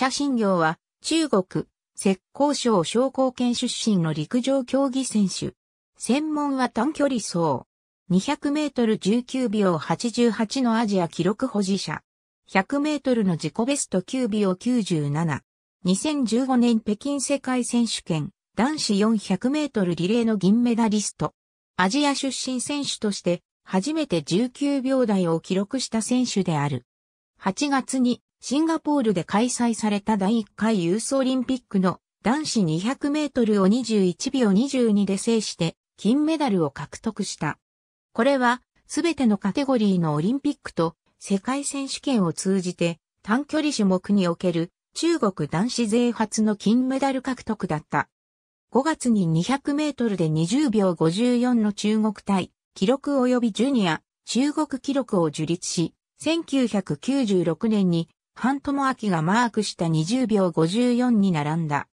謝信業は中国、浙江省商工圏出身の陸上競技選手。専門は短距離走。200メートル19秒88のアジア記録保持者。100メートルの自己ベスト9秒97。2015年北京世界選手権男子400メートルリレーの銀メダリスト。アジア出身選手として初めて19秒台を記録した選手である。8月にシンガポールで開催された第1回ユースオリンピックの男子200メートルを21秒22で制して金メダルを獲得した。これはすべてのカテゴリーのオリンピックと世界選手権を通じて短距離種目における中国男子勢初の金メダル獲得だった。5月に200メートルで20秒54の中国対記録及びジュニア中国記録を樹立し、1996年に半友明がマークした20秒54に並んだ。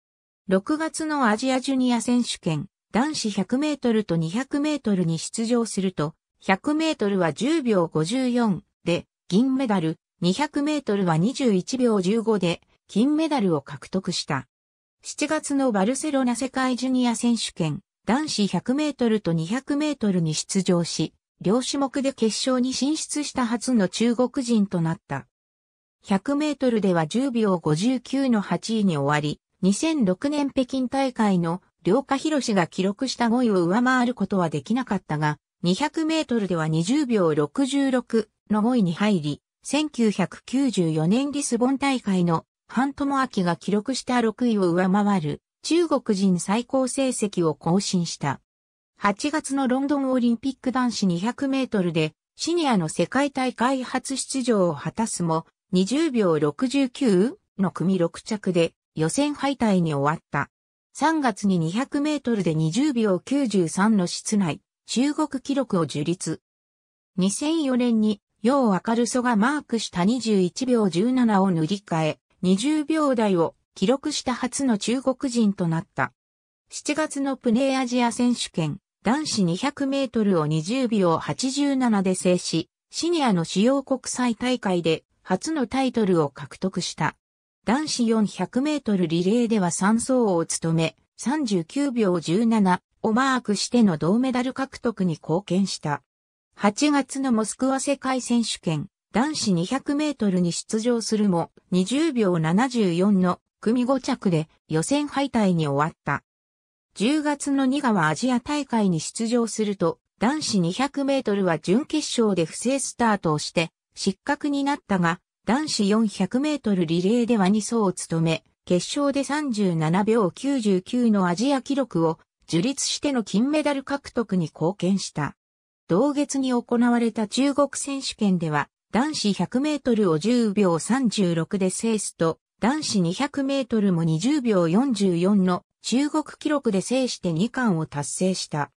6月のアジアジュニア選手権、男子100メートルと200メートルに出場すると、100メートルは10秒54で銀メダル、200メートルは21秒15で金メダルを獲得した。7月のバルセロナ世界ジュニア選手権、男子100メートルと200メートルに出場し、両種目で決勝に進出した初の中国人となった。100メートルでは10秒59の8位に終わり、2006年北京大会の両家博士が記録した5位を上回ることはできなかったが、200メートルでは20秒66の5位に入り、1994年リスボン大会のハントモアキが記録した6位を上回る中国人最高成績を更新した。8月のロンドンオリンピック男子200メートルでシニアの世界大会初出場を果たすも、20秒69の組6着で予選敗退に終わった。3月に200メートルで20秒93の室内、中国記録を樹立。2004年に、楊明るそがマークした21秒17を塗り替え、20秒台を記録した初の中国人となった。7月のプネーアジア選手権、男子200メートルを20秒87で制し、シニアの主要国際大会で初のタイトルを獲得した。男子400メートルリレーでは3走を務め、39秒17をマークしての銅メダル獲得に貢献した。8月のモスクワ世界選手権、男子200メートルに出場するも、20秒74の組5着で予選敗退に終わった。10月の2川アジア大会に出場すると、男子200メートルは準決勝で不正スタートをして、失格になったが、男子400メートルリレーでは2走を務め、決勝で37秒99のアジア記録を樹立しての金メダル獲得に貢献した。同月に行われた中国選手権では、男子100メートルを10秒36で制すと、男子200メートルも20秒44の中国記録で制して2冠を達成した。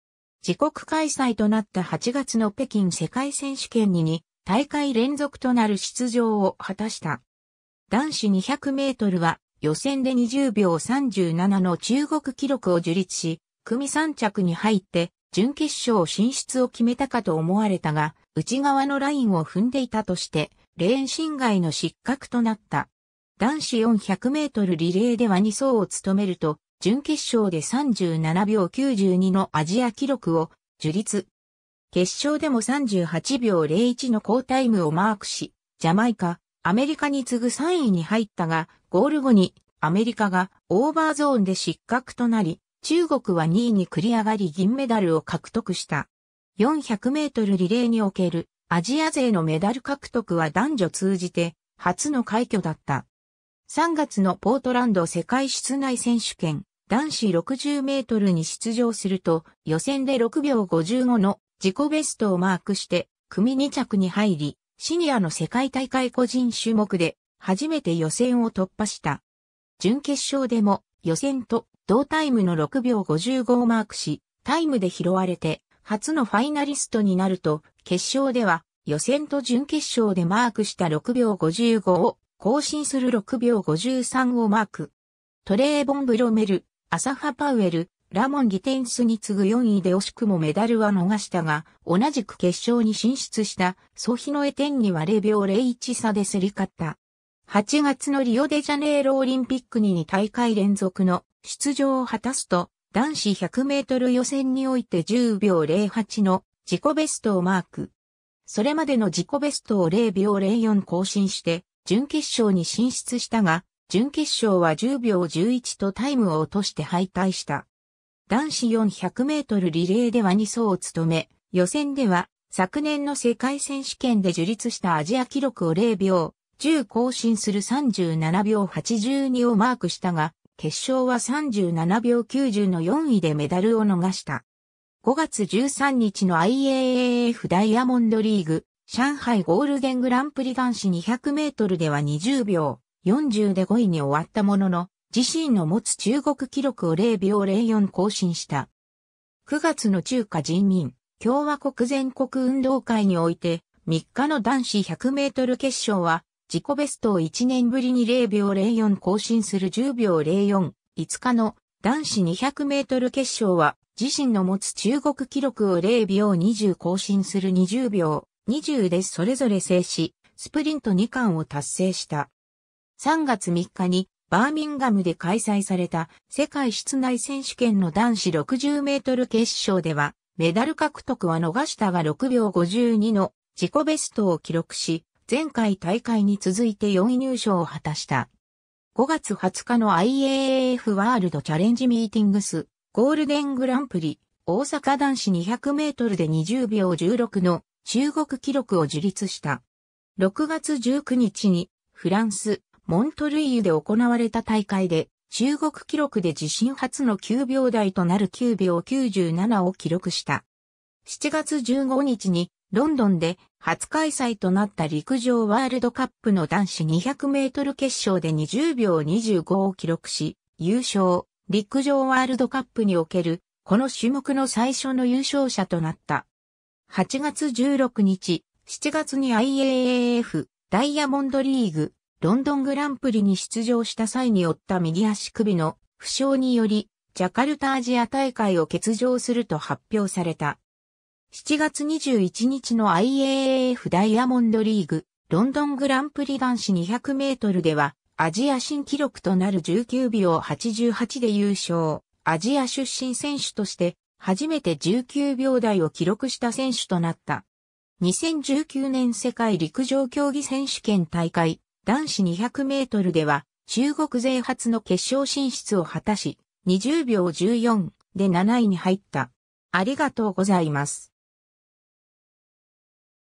自国開催となった8月の北京世界選手権に大会連続となる出場を果たした。男子200メートルは予選で20秒37の中国記録を樹立し、組3着に入って準決勝進出を決めたかと思われたが、内側のラインを踏んでいたとして、レーン侵害の失格となった。男子400メートルリレーでは2走を務めると、準決勝で37秒92のアジア記録を樹立。決勝でも38秒01の好タイムをマークし、ジャマイカ、アメリカに次ぐ3位に入ったが、ゴール後にアメリカがオーバーゾーンで失格となり、中国は2位に繰り上がり銀メダルを獲得した。400メートルリレーにおけるアジア勢のメダル獲得は男女通じて初の快挙だった。3月のポートランド世界室内選手権男子60メートルに出場すると予選で6秒55の自己ベストをマークして、組2着に入り、シニアの世界大会個人種目で、初めて予選を突破した。準決勝でも、予選と同タイムの6秒55をマークし、タイムで拾われて、初のファイナリストになると、決勝では、予選と準決勝でマークした6秒55を、更新する6秒53をマーク。トレーボン・ブロメル、アサハ・パウエル、ラモン・ギテンスに次ぐ4位で惜しくもメダルは逃したが、同じく決勝に進出したソヒノエテンには0秒01差ですり勝った。8月のリオデジャネイロオリンピックに2大会連続の出場を果たすと、男子100メートル予選において10秒08の自己ベストをマーク。それまでの自己ベストを0秒04更新して、準決勝に進出したが、準決勝は10秒11とタイムを落として敗退した。男子400メートルリレーでは2走を務め、予選では昨年の世界選手権で樹立したアジア記録を0秒10更新する37秒82をマークしたが、決勝は37秒90の4位でメダルを逃した。5月13日の IAAF ダイヤモンドリーグ、上海ゴールデングランプリ男子200メートルでは20秒40で5位に終わったものの、自身の持つ中国記録を0秒04更新した。9月の中華人民共和国全国運動会において、3日の男子100メートル決勝は、自己ベストを1年ぶりに0秒04更新する10秒04、5日の男子200メートル決勝は、自身の持つ中国記録を0秒20更新する20秒20でそれぞれ制し、スプリント2冠を達成した。3月3日にバーミンガムで開催された世界室内選手権の男子60メートル決勝では、メダル獲得は逃したが6秒52の自己ベストを記録し、前回大会に続いて4位入賞を果たした。5月20日の IAAF ワールドチャレンジミーティングスゴールデングランプリ大阪男子200メートルで20秒16の中国記録を樹立した。6月19日にフランス、モントルイユで行われた大会で、中国記録で自身初の9秒台となる9秒97を記録した。7月15日にロンドンで初開催となった陸上ワールドカップの男子200メートル決勝で20秒25を記録し、優勝、陸上ワールドカップにおける、この種目の最初の優勝者となった。8月16日、7月に IAAF ダイヤモンドリーグロンドングランプリに出場した際に負った右足首の負傷により、ジャカルタアジア大会を欠場すると発表された。7月21日の IAAF ダイヤモンドリーグ、ロンドングランプリ男子200メートルでは、アジア新記録となる19秒88で優勝。アジア出身選手として、初めて19秒台を記録した選手となった。2019年世界陸上競技選手権大会、男子200メートルでは、中国勢初の決勝進出を果たし、20秒14で7位に入った。ありがとうございます。